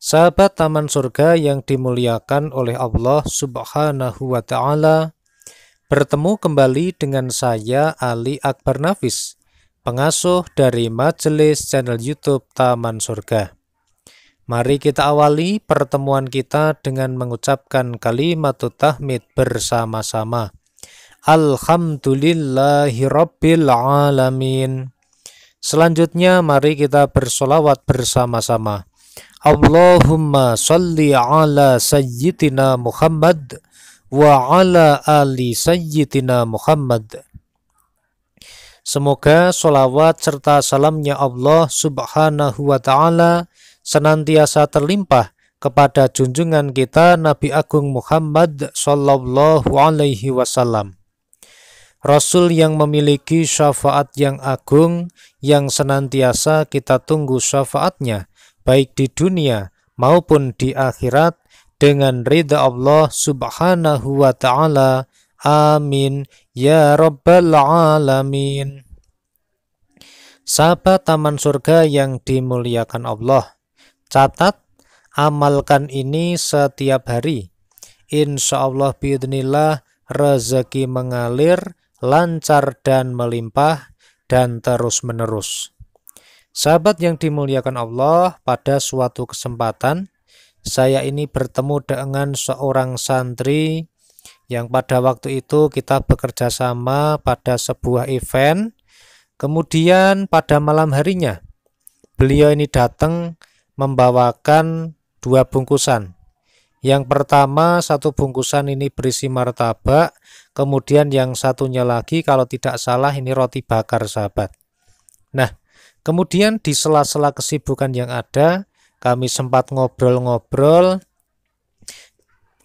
Sahabat Taman Surga yang dimuliakan oleh Allah Subhanahu wa Ta'ala, bertemu kembali dengan saya, Ali Akbar Nafis, pengasuh dari majelis channel YouTube Taman Surga. Mari kita awali pertemuan kita dengan mengucapkan kalimat tahmid bersama-sama. Alhamdulillahirrabbilalamin. Selanjutnya mari kita bersolawat bersama-sama. Allahumma salli ala sayyidina Muhammad wa ala ali sayyidina Muhammad. Semoga sholawat serta salamnya Allah subhanahu wa ta'ala senantiasa terlimpah kepada junjungan kita Nabi Agung Muhammad sallallahu alaihi wasallam. Rasul yang memiliki syafaat yang agung yang senantiasa kita tunggu syafaatnya baik di dunia maupun di akhirat dengan ridha Allah subhanahu wa ta'ala. Amin. Ya Rabbal Alamin. Sahabat Taman Surga yang dimuliakan Allah, catat, amalkan ini setiap hari. Insya Allah biidnillah, rezeki mengalir, lancar dan melimpah, dan terus-menerus. Sahabat yang dimuliakan Allah, pada suatu kesempatan saya ini bertemu dengan seorang santri yang pada waktu itu kita bekerja sama pada sebuah event. Kemudian pada malam harinya beliau ini datang membawakan dua bungkusan. Yang pertama satu bungkusan ini berisi martabak, kemudian yang satunya lagi kalau tidak salah ini roti bakar sahabat. Nah, Kemudian di sela-sela kesibukan yang ada, kami sempat ngobrol-ngobrol.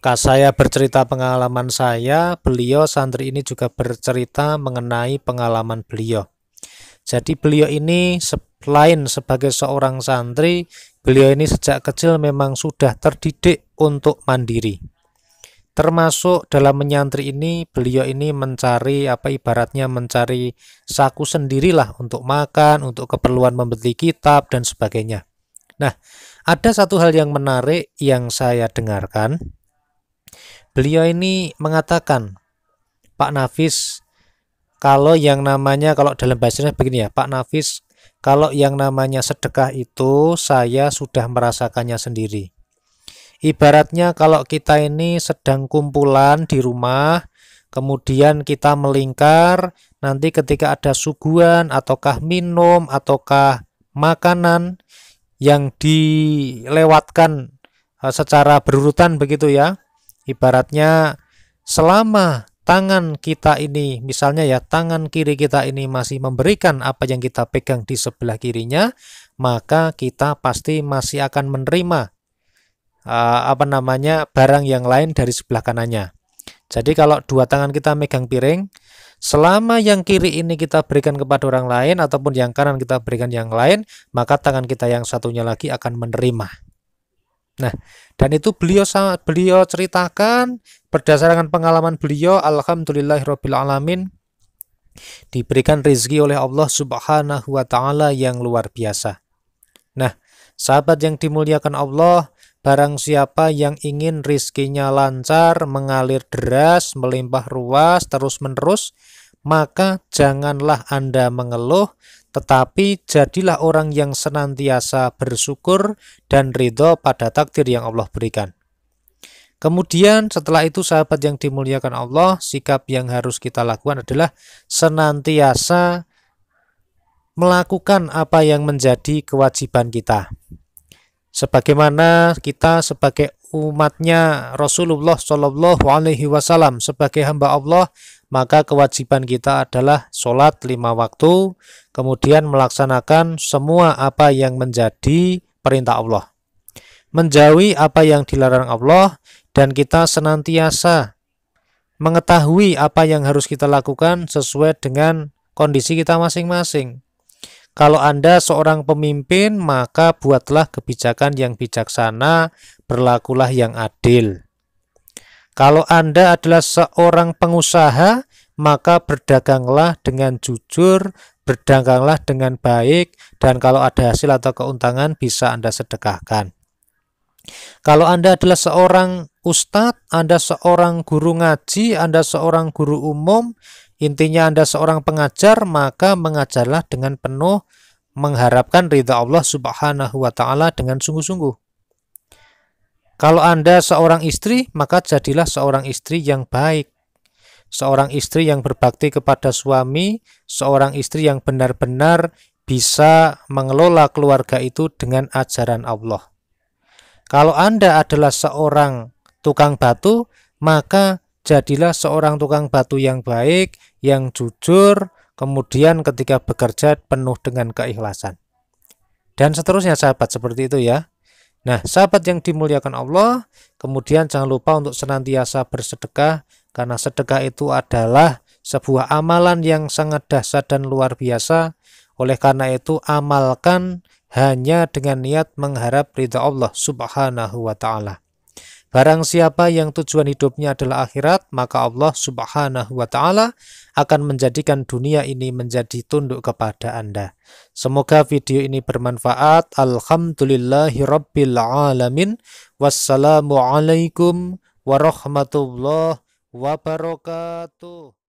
Saya bercerita pengalaman saya, beliau santri ini juga bercerita mengenai pengalaman beliau. Jadi beliau ini selain sebagai seorang santri, beliau ini sejak kecil memang sudah terdidik untuk mandiri termasuk dalam menyantri ini beliau ini mencari apa ibaratnya mencari saku sendirilah untuk makan, untuk keperluan membeli kitab dan sebagainya. Nah, ada satu hal yang menarik yang saya dengarkan. Beliau ini mengatakan, Pak Nafis, kalau yang namanya kalau dalam bahasanya begini ya, Pak Nafis, kalau yang namanya sedekah itu saya sudah merasakannya sendiri. Ibaratnya kalau kita ini sedang kumpulan di rumah, kemudian kita melingkar, nanti ketika ada suguhan ataukah minum ataukah makanan yang dilewatkan eh, secara berurutan begitu ya. Ibaratnya selama tangan kita ini, misalnya ya tangan kiri kita ini masih memberikan apa yang kita pegang di sebelah kirinya, maka kita pasti masih akan menerima uh, apa namanya barang yang lain dari sebelah kanannya. Jadi kalau dua tangan kita megang piring, selama yang kiri ini kita berikan kepada orang lain ataupun yang kanan kita berikan yang lain, maka tangan kita yang satunya lagi akan menerima. Nah, dan itu beliau beliau ceritakan berdasarkan pengalaman beliau, alhamdulillahirabbil alamin diberikan rezeki oleh Allah Subhanahu wa taala yang luar biasa. Nah, sahabat yang dimuliakan Allah, Barang siapa yang ingin rizkinya lancar, mengalir deras, melimpah ruas, terus-menerus, maka janganlah Anda mengeluh, tetapi jadilah orang yang senantiasa bersyukur dan ridho pada takdir yang Allah berikan. Kemudian setelah itu sahabat yang dimuliakan Allah, sikap yang harus kita lakukan adalah senantiasa melakukan apa yang menjadi kewajiban kita sebagaimana kita sebagai umatnya Rasulullah Shallallahu Alaihi Wasallam sebagai hamba Allah maka kewajiban kita adalah sholat lima waktu kemudian melaksanakan semua apa yang menjadi perintah Allah menjauhi apa yang dilarang Allah dan kita senantiasa mengetahui apa yang harus kita lakukan sesuai dengan kondisi kita masing-masing kalau Anda seorang pemimpin, maka buatlah kebijakan yang bijaksana, berlakulah yang adil. Kalau Anda adalah seorang pengusaha, maka berdaganglah dengan jujur, berdaganglah dengan baik, dan kalau ada hasil atau keuntungan bisa Anda sedekahkan. Kalau Anda adalah seorang ustadz, Anda seorang guru ngaji, Anda seorang guru umum, Intinya Anda seorang pengajar, maka mengajarlah dengan penuh mengharapkan ridha Allah Subhanahu wa taala dengan sungguh-sungguh. Kalau Anda seorang istri, maka jadilah seorang istri yang baik. Seorang istri yang berbakti kepada suami, seorang istri yang benar-benar bisa mengelola keluarga itu dengan ajaran Allah. Kalau Anda adalah seorang tukang batu, maka jadilah seorang tukang batu yang baik, yang jujur, kemudian ketika bekerja penuh dengan keikhlasan. Dan seterusnya sahabat, seperti itu ya. Nah, sahabat yang dimuliakan Allah, kemudian jangan lupa untuk senantiasa bersedekah, karena sedekah itu adalah sebuah amalan yang sangat dahsyat dan luar biasa. Oleh karena itu, amalkan hanya dengan niat mengharap ridha Allah Subhanahu wa Ta'ala. Barang siapa yang tujuan hidupnya adalah akhirat, maka Allah subhanahu wa ta'ala akan menjadikan dunia ini menjadi tunduk kepada Anda. Semoga video ini bermanfaat. alhamdulillahirobbilalamin Wassalamualaikum warahmatullahi wabarakatuh.